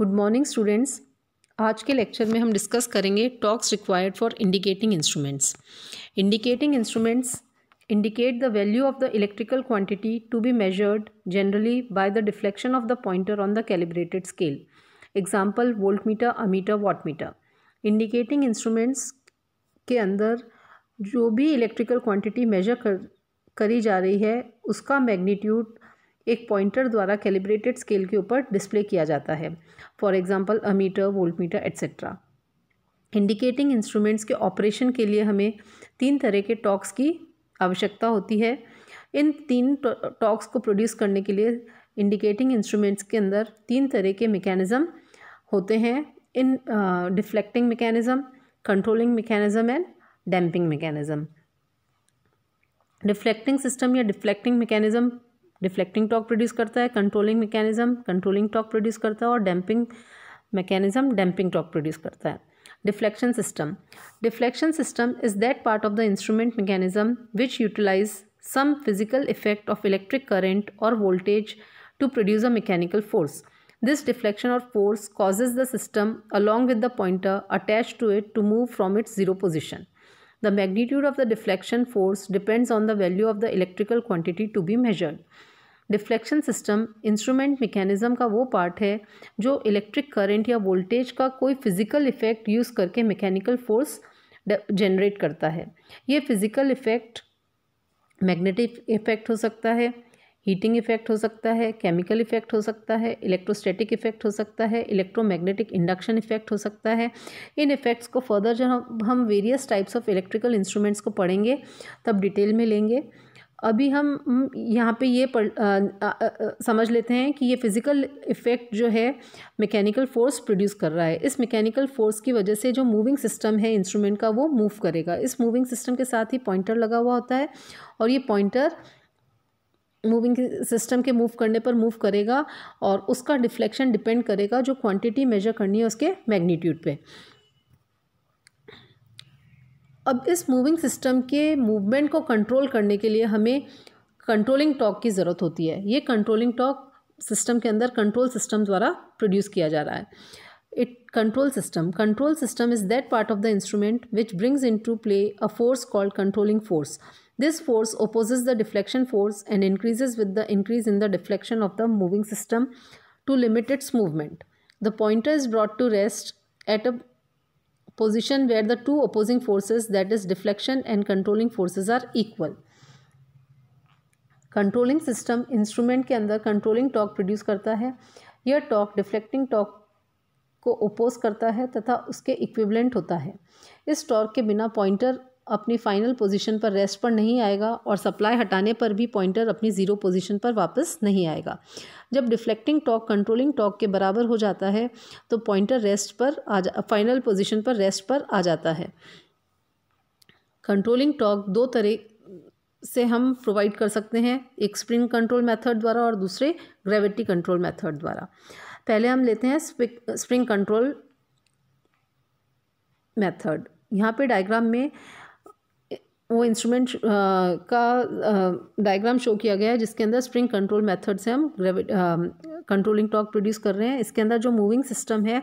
Good morning students आज के lecture में हम डिस्कस करेंगे torques required for indicating instruments indicating instruments indicate the value of the electrical quantity to be measured generally by the deflection of the pointer on the calibrated scale example voltmeter ammeter wattmeter indicating instruments के अंदर जो भी electrical quantity major कर करी जा रही है उसका मैग्नीट्यूड एक पॉइंटर द्वारा कैलिब्रेटेड स्केल के ऊपर डिस्प्ले किया जाता है for example ammeter voltmeter etcetera indicating instruments के ऑपरेशन के लिए हमें तीन तरह के टॉक्स की आवश्यकता होती है इन तीन टॉक्स को प्रोड्यूस करने के लिए इंडिकेटिंग इंस्ट्रूमेंट्स के अंदर तीन तरह के मेकेनिज़म होते हैं इन deflecting mechanism controlling mechanism and damping mechanism deflecting system या deflecting mechanism deflecting torque produce करता है controlling mechanism controlling torque produce करता है और damping mechanism damping torque produce करता है deflection system deflection system is that part of the instrument mechanism which utilize some physical effect of electric current और voltage to produce a mechanical force this deflection और force causes the system along with the pointer attach to it to move from its zero position the magnitude of the deflection force depends on the value of the electrical quantity to be measured deflection system instrument mechanism का वो part है जो electric current या voltage का कोई physical effect use करके mechanical force generate करता है ये फिज़िकल इफ़ेक्ट मैग्नेटिक इफ़ेक्ट हो सकता है हीटिंग इफेक्ट हो सकता है केमिकल इफेक्ट हो सकता है इलेक्ट्रोस्टैटिक इफेक्ट हो सकता है इलेक्ट्रोमैग्नेटिक इंडक्शन इफेक्ट हो सकता है इन इफेक्ट्स को फर्दर जब हम various types of electrical instruments को पढ़ेंगे तब डिटेल में लेंगे अभी हम यहाँ पे ये पढ़, आ, आ, आ, समझ लेते हैं कि ये फिज़िकल इफ़ेक्ट जो है मैकेनिकल फ़ोर्स प्रोड्यूस कर रहा है इस मैकेनिकल फ़ोर्स की वजह से जो मूविंग सिस्टम है इंस्ट्रूमेंट का वो मूव करेगा इस मूविंग सिस्टम के साथ ही पॉइंटर लगा हुआ होता है और ये पॉइंटर मूविंग सिस्टम के मूव करने पर मूव करेगा और उसका डिफ्लेक्शन डिपेंड करेगा जो क्वांटिटी मेजर करनी है उसके मैग्नीट्यूड पे अब इस मूविंग सिस्टम के मूवमेंट को कंट्रोल करने के लिए हमें कंट्रोलिंग टॉक की ज़रूरत होती है ये कंट्रोलिंग टॉक सिस्टम के अंदर कंट्रोल सिस्टम द्वारा प्रोड्यूस किया जा रहा है it control system control system is that part of the instrument which brings into play a force called controlling force this force opposes the deflection force and increases with the increase in the deflection of the moving system to limit its movement the pointer is brought to rest at a position where the two opposing forces that is deflection and controlling forces are equal controlling system instrument के अंदर controlling torque produce करता है यह torque deflecting torque को oppose करता है तथा उसके इक्विवेलेंट होता है इस टॉर्क के बिना पॉइंटर अपनी फाइनल पोजीशन पर रेस्ट पर नहीं आएगा और सप्लाई हटाने पर भी पॉइंटर अपनी ज़ीरो पोजीशन पर वापस नहीं आएगा जब डिफ्लेक्टिंग टॉक कंट्रोलिंग टॉक के बराबर हो जाता है तो पॉइंटर रेस्ट पर आ जा फाइनल पोजीशन पर रेस्ट पर आ जाता है कंट्रोलिंग टॉक दो तरह से हम प्रोवाइड कर सकते हैं एक स्प्रिंग कंट्रोल मेथड द्वारा और दूसरे ग्रेविटी कंट्रोल मेथड द्वारा पहले हम लेते हैं स्प्रिंग कंट्रोल मेथड यहाँ पे डायग्राम में वो इंस्ट्रूमेंट uh, का डायग्राम uh, शो किया गया है जिसके अंदर स्प्रिंग कंट्रोल मेथड से हम कंट्रोलिंग टॉक प्रोड्यूस कर रहे हैं इसके अंदर जो मूविंग सिस्टम है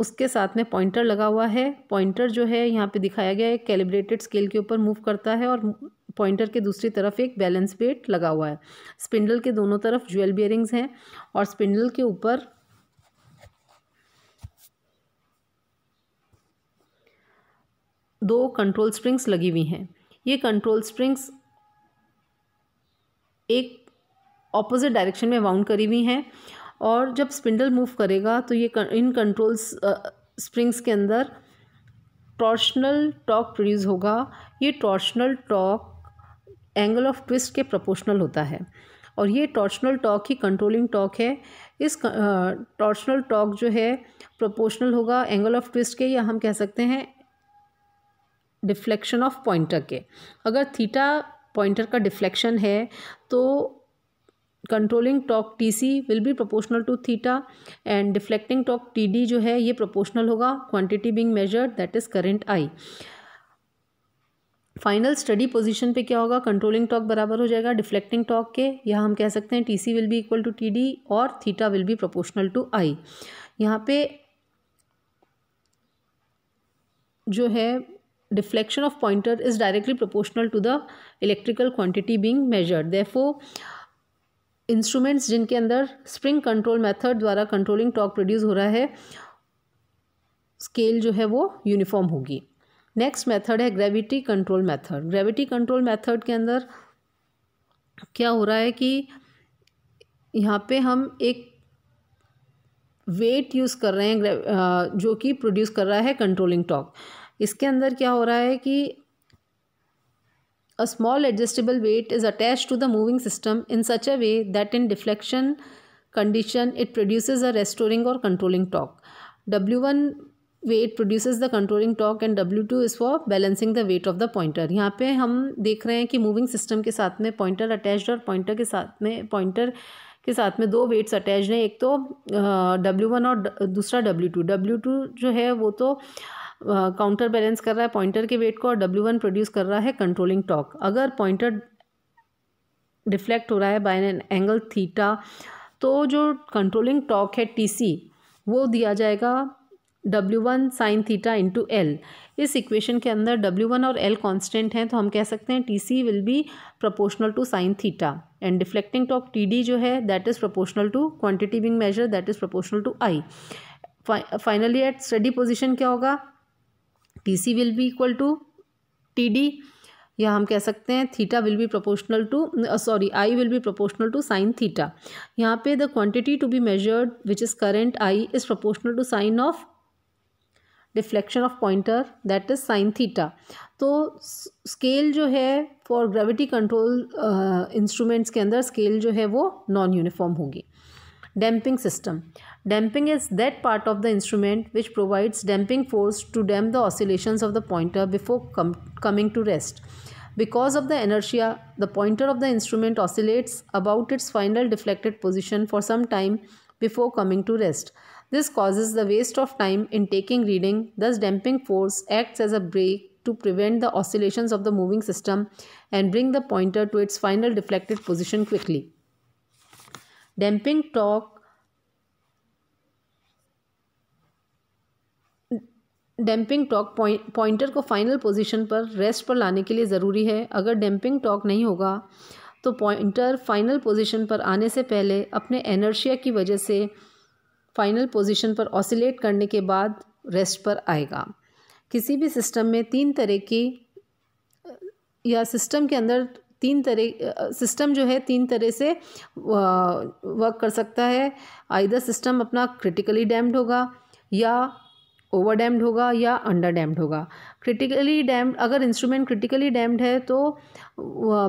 उसके साथ में पॉइंटर लगा हुआ है पॉइंटर जो है यहाँ पे दिखाया गया है कैलिब्रेटेड स्केल के ऊपर मूव करता है और पॉइंटर के दूसरी तरफ एक बैलेंस वेट लगा हुआ है स्पिंडल के दोनों तरफ ज्वेल बियरिंग्स हैं और स्पिंडल के ऊपर दो कंट्रोल स्प्रिंग्स लगी हुई हैं ये कंट्रोल स्प्रिंग्स एक ऑपोजिट डायरेक्शन में वाउंड करी हुई हैं और जब स्पिंडल मूव करेगा तो ये इन कंट्रोल स्प्रिंग्स के अंदर टॉर्शनल टॉक प्रोड्यूस होगा ये torsional torque angle of twist के प्रोपोर्शनल होता है और ये टॉर्शनल टॉक ही कंट्रोलिंग टॉक है इस टॉर्शनल टॉक जो है प्रोपोर्शनल होगा एंगल ऑफ ट्विस्ट के या हम कह सकते हैं डिफ्लेक्शन ऑफ पॉइंटर के अगर थीटा पॉइंटर का डिफ्लेक्शन है तो controlling torque T C will be proportional to theta and deflecting torque T D जो है ये प्रोपोर्शनल होगा quantity being measured that is current I final steady position पे क्या होगा कंट्रोलिंग टॉक बराबर हो जाएगा डिफ्लेक्टिंग टॉक के यहाँ हम कह सकते हैं T C will be equal to T D और theta will be proportional to I यहाँ पे जो है deflection of pointer is directly proportional to the electrical quantity being measured therefore instruments जिनके अंदर स्प्रिंग कंट्रोल मेथड द्वारा controlling torque produce हो रहा है स्केल जो है वो यूनिफॉर्म होगी नेक्स्ट मेथड है gravity control method gravity control method के अंदर क्या हो रहा है कि यहाँ पे हम एक वेट यूज़ कर रहे हैं जो कि प्रोड्यूस कर रहा है कंट्रोलिंग टॉक इसके अंदर क्या हो रहा है कि a small adjustable weight is attach to the moving system in such a way that in deflection condition it produces a restoring और controlling torque W one weight produces the controlling torque and W two is for balancing the weight of the pointer यहाँ पे हम देख रहे हैं कि moving system के साथ में पॉइंटर अटैच और पॉइंटर के साथ में पॉइंटर के साथ में दो वेट्स अटैच हैं एक तो डब्ल्यू वन और दूसरा डब्ल्यू टू डब्ल्यू टू जो है वो तो uh, काउंटर बैलेंस कर रहा है पॉइंटर के वेट को और डब्ल्यू वन प्रोड्यूस कर रहा है कंट्रोलिंग टॉक अगर पॉइंटर डिफ्लेक्ट हो रहा है बाय एन एंगल थीटा तो जो कंट्रोलिंग टॉक है टी वो दिया जाएगा W one sine theta into L इस इक्वेशन के अंदर डब्ल्यू वन और एल कॉन्स्टेंट हैं तो हम कह सकते हैं T C will be proportional to sine theta and deflecting torque T D जो है that is proportional to quantity being measure that is proportional to I finally at steady position क्या होगा T C will be equal to T D या हम कह सकते हैं theta will be proportional to sorry I will be proportional to sine theta यहाँ पे the quantity to be measured which is current I is proportional to sine of deflection of pointer that is sine theta तो scale जो है for gravity control instruments के अंदर scale जो है वो नॉन यूनिफॉर्म होगी damping system Damping is that part of the instrument which provides damping force to damp the oscillations of the pointer before com coming to rest. Because of the inertia, the pointer of the instrument oscillates about its final deflected position for some time before coming to rest. This causes the waste of time in taking reading, thus damping force acts as a brake to prevent the oscillations of the moving system and bring the pointer to its final deflected position quickly. Damping torque damping torque pointer को final position पर rest पर लाने के लिए ज़रूरी है अगर damping talk नहीं होगा तो पॉइंटर फाइनल पोजीशन पर आने से पहले अपने एनर्शिया की वजह से फाइनल पोजीशन पर ऑसिलेट करने के बाद रेस्ट पर आएगा किसी भी सिस्टम में तीन तरह की या सिस्टम के अंदर तीन तरह सिस्टम जो है तीन तरह से वर्क कर सकता है आइदर सिस्टम अपना क्रिटिकली डैम्ड होगा या ओवर डैम्ड होगा या अंडर डैम्ड होगा क्रिटिकली डैम्ड अगर इंस्ट्रूमेंट क्रिटिकली डैम्ड है तो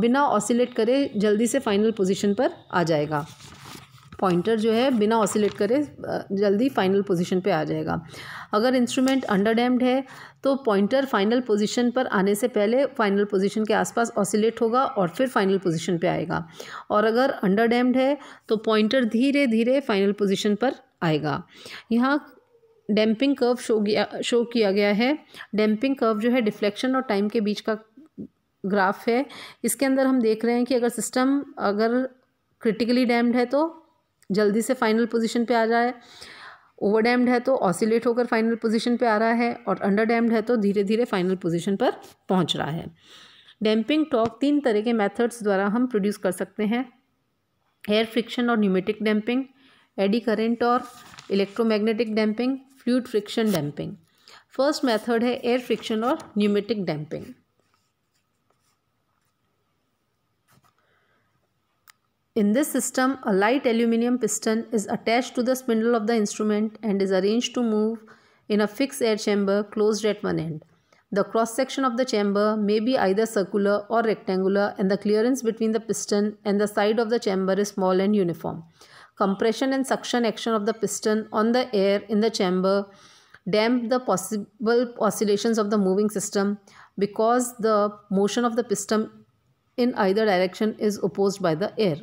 बिना ऑसिलेट करे जल्दी से फाइनल पोजीशन पर आ जाएगा पॉइंटर जो है बिना ऑसिलेट करे जल्दी फाइनल पोजीशन पे आ जाएगा अगर इंस्ट्रूमेंट अंडर डैम्ड है तो पॉइंटर फाइनल पोजीशन पर आने से पहले फाइनल पोजीशन के आसपास ऑसिलेट होगा और फिर फाइनल पोजीशन पे आएगा और अगर अंडर डैम्ड है तो पॉइंटर धीरे धीरे फाइनल पोजीशन पर आएगा यहाँ डैम्पिंग कर्व शो गया शो किया गया है डैम्पिंग कर्व जो है डिफ्लेक्शन और टाइम के बीच का ग्राफ है इसके अंदर हम देख रहे हैं कि अगर सिस्टम अगर क्रिटिकली डैम्ड है तो जल्दी से फाइनल पोजीशन पे आ जाए ओवर डैम्ड है तो ऑसिलेट होकर फाइनल पोजीशन पे आ रहा है और अंडर डैम्ड है तो धीरे धीरे फाइनल पोजीशन पर पहुंच रहा है डैम्पिंग टॉक तीन तरह के मेथड्स द्वारा हम प्रोड्यूस कर सकते हैं एयर फ्रिक्शन और न्यूमेटिक डैम्पिंग एडी करेंट और electromagnetic damping fluid friction damping first method है एयर फ्रिक्शन और pneumatic damping In this system, a light aluminium piston is attached to the spindle of the instrument and is arranged to move in a fixed air chamber closed at one end. The cross section of the chamber may be either circular or rectangular and the clearance between the piston and the side of the chamber is small and uniform compression and suction action of the piston on the air in the chamber damp the possible oscillations of the moving system because the motion of the piston in either direction is opposed by the air.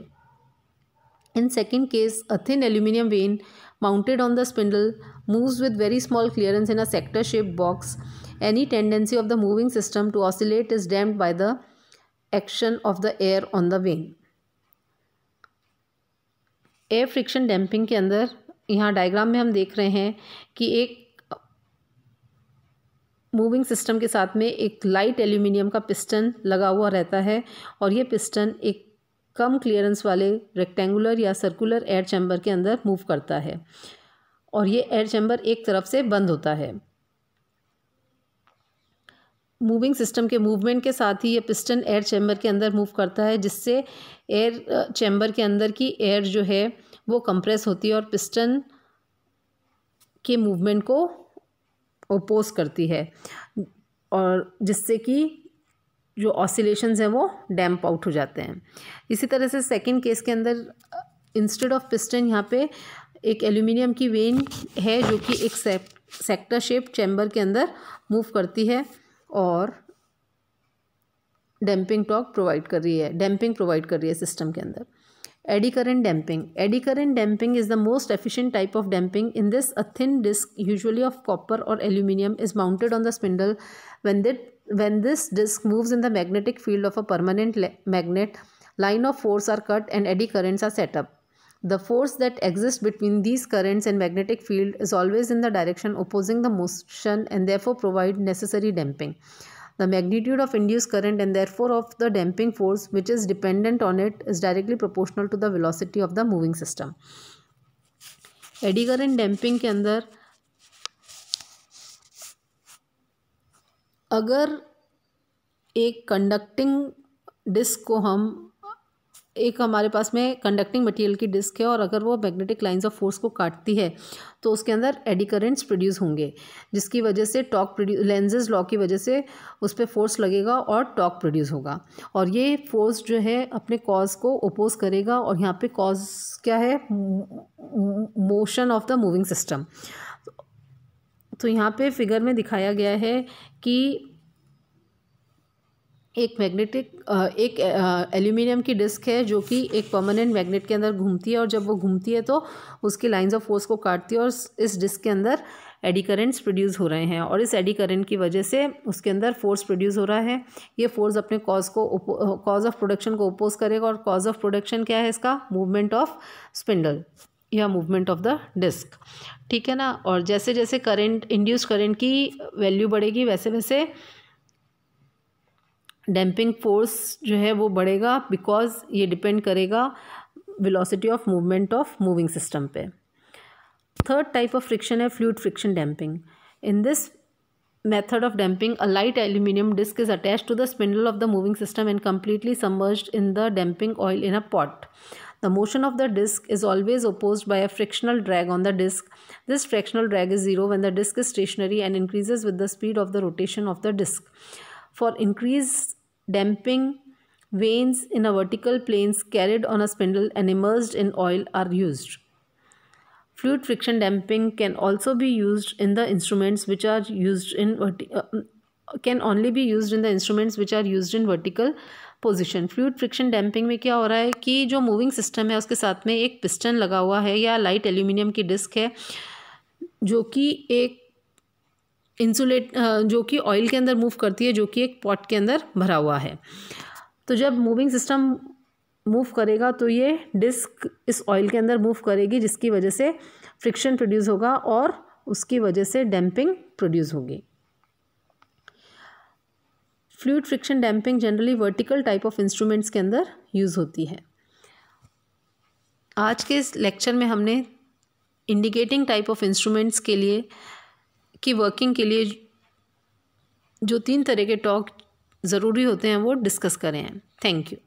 In second case, a thin aluminium vein mounted on the spindle moves with very small clearance in a sector-shaped box. Any tendency of the moving system to oscillate is damped by the action of the air on the vein. Air friction damping के अंदर यहाँ diagram में हम देख रहे हैं कि एक मूविंग सिस्टम के साथ में एक लाइट एल्यूमिनियम का पिस्टन लगा हुआ रहता है और ये पिस्टन एक कम क्लियरेंस वाले रेक्टेंगुलर या सर्कुलर एयर चैम्बर के अंदर मूव करता है और ये एयर चैम्बर एक तरफ से बंद होता है मूविंग सिस्टम के मूवमेंट के साथ ही ये पिस्टन एयर चैम्बर के अंदर मूव करता है जिससे एयर चैम्बर के अंदर की एयर जो है वो कंप्रेस होती है और पिस्टन के मूवमेंट को ओपोज करती है और जिससे कि जो ऑसिलेशंस हैं वो डैम्प आउट हो जाते हैं इसी तरह से सेकंड केस के अंदर इंस्टेड ऑफ पिस्टन यहाँ पे एक एल्यूमिनियम की वेन है जो कि एक सेक्टर शेप चैम्बर के अंदर मूव करती है और डैम्पिंग टॉक प्रोवाइड कर रही है डैम्पिंग प्रोवाइड कर रही है सिस्टम के अंदर eddy current damping eddy current damping is the most efficient type of damping in this a thin disk usually of copper और aluminium is mounted on the spindle when that when this disk moves in the magnetic field of a permanent magnet line of force are cut and eddy currents are set up The force that exists between these currents and magnetic field is always in the direction opposing the motion and therefore provide necessary damping. The magnitude of induced current and therefore of the damping force which is dependent on it is directly proportional to the velocity of the moving system. Eddy current damping के अंदर अगर एक conducting disc को हम एक हमारे पास में conducting material की डिस्क है और अगर वो मैग्नेटिक लाइंस ऑफ फोर्स को काटती है तो उसके अंदर एडी करेंट्स प्रोड्यूस होंगे जिसकी वजह से टॉक प्रोड्यू लेंजेज लॉ की वजह से उस पर फोर्स लगेगा और टॉक प्रोड्यूस होगा और ये फोर्स जो है अपने कॉज को ओपोज करेगा और यहाँ पे कॉज क्या है motion of the moving system तो यहाँ पे फिगर में दिखाया गया है कि एक मैग्नेटिक एक एल्यूमिनियम की डिस्क है जो कि एक परमानेंट मैग्नेट के अंदर घूमती है और जब वो घूमती है तो उसकी लाइंस ऑफ फोर्स को काटती है और इस डिस्क के अंदर एडी करेंट्स प्रोड्यूस हो रहे हैं और इस एडी करेंट की वजह से उसके अंदर फोर्स प्रोड्यूस हो रहा है ये फोर्स अपने कॉज को कॉज ऑफ प्रोडक्शन को ओपोज करेगा और कॉज ऑफ प्रोडक्शन क्या है इसका मूवमेंट ऑफ स्पिंडल या मूवमेंट ऑफ द डिस्क ठीक है ना और जैसे जैसे करंट इंड्यूस करंट की वैल्यू बढ़ेगी वैसे वैसे डैम्पिंग फोर्स जो है वो बढ़ेगा बिकॉज ये डिपेंड करेगा velocity of movement of moving system पे थर्ड टाइप ऑफ फ्रिक्शन है fluid friction damping in this method of damping a light aluminium disk is attach to the spindle of the moving system and completely submerge in the damping oil in a pot the motion of the disk is always oppose by a frictional drag on the disk this frictional drag is zero when the disk is stationary and increases with the speed of the rotation of the disk for increase Damping veins in a vertical planes carried on a spindle and immersed in oil are used. Fluid friction damping can also be used in the instruments which are used in uh, can only be used in the instruments which are used in vertical position fluid friction damping में क्या हो रहा है कि जो moving system है उसके साथ में एक पिस्टन लगा हुआ है या लाइट एल्यूमिनियम की डिस्क है जो कि एक इंसुलेट जो कि ऑयल के अंदर मूव करती है जो कि एक पॉट के अंदर भरा हुआ है तो जब मूविंग सिस्टम मूव करेगा तो ये डिस्क इस ऑयल के अंदर मूव करेगी जिसकी वजह से फ्रिक्शन प्रोड्यूस होगा और उसकी वजह से डैम्पिंग प्रोड्यूस होगी fluid friction damping generally vertical type of instruments के अंदर यूज़ होती है आज के इस लेक्चर में हमने इंडिकेटिंग टाइप ऑफ इंस्ट्रूमेंट्स के लिए की वर्किंग के लिए जो तीन तरह के टॉक ज़रूरी होते हैं वो डिस्कस करें थैंक यू